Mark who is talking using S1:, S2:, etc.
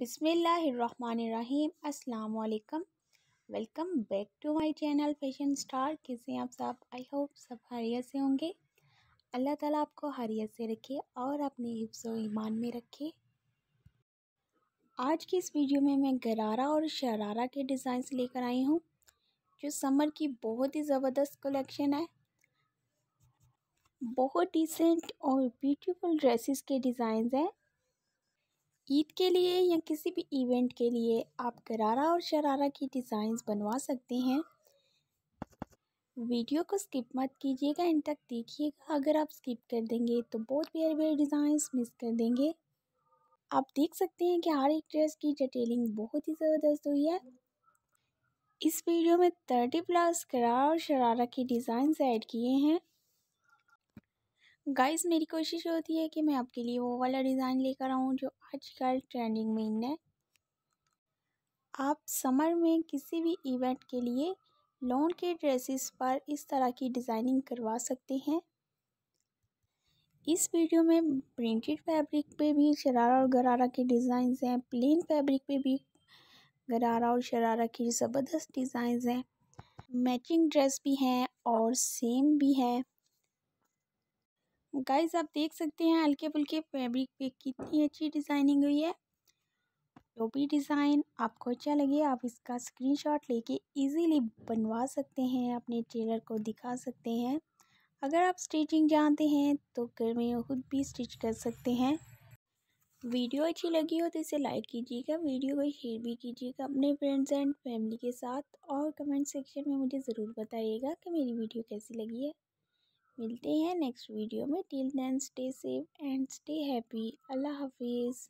S1: बिसमीम् अल्लाम welcome back to my channel fashion star कैसे हैं आप सब आई होप सब हरियत से होंगे अल्लाह ताला आपको हरियत से रखे और अपने हिफ्स ईमान में रखे आज की इस वीडियो में मैं गरारा और शरारा के डिज़ाइंस लेकर आई हूँ जो समर की बहुत ही ज़बरदस्त कलेक्शन है बहुत डिसेंट और ब्यूटीफुल ड्रेसिस के डिज़ाइंस हैं ईद के लिए या किसी भी इवेंट के लिए आप करारा और शरारा की डिज़ाइंस बनवा सकते हैं वीडियो को स्किप मत कीजिएगा इन तक देखिएगा अगर आप स्किप कर देंगे तो बहुत प्यारे प्यारे डिज़ाइंस मिस कर देंगे आप देख सकते हैं कि हर एक ड्रेस की डिटेलिंग बहुत ही ज़बरदस्त हुई है इस वीडियो में थर्टी प्लस करारा और शरारा की डिज़ाइंस ऐड किए हैं गाइस मेरी कोशिश होती है कि मैं आपके लिए वो वाला डिज़ाइन लेकर आऊँ जो आजकल ट्रेंडिंग में है आप समर में किसी भी इवेंट के लिए लॉन के ड्रेसेस पर इस तरह की डिज़ाइनिंग करवा सकते हैं इस वीडियो में प्रिंटेड फैब्रिक पे भी शरारा और गरारा के डिज़ाइंस हैं प्लेन फैब्रिक पे भी गरारा और शरारा की ज़बरदस्त डिज़ाइंस हैं मैचिंग ड्रेस भी हैं और सेम भी हैं गाइस आप देख सकते हैं हल्के फुल्के फैब्रिक पे कितनी अच्छी डिज़ाइनिंग हुई है जो भी डिज़ाइन आपको अच्छा लगे आप इसका स्क्रीनशॉट लेके इजीली बनवा सकते हैं अपने टेलर को दिखा सकते हैं अगर आप स्टिचिंग जानते हैं तो घर में खुद भी स्टिच कर सकते हैं वीडियो अच्छी लगी हो तो इसे लाइक कीजिएगा वीडियो को शेयर भी कीजिएगा अपने फ्रेंड्स एंड फैमिली के साथ और कमेंट सेक्शन में मुझे ज़रूर बताइएगा कि मेरी वीडियो कैसी लगी है मिलते हैं नेक्स्ट वीडियो में till then stay safe and stay happy अल्लाह हाफिज़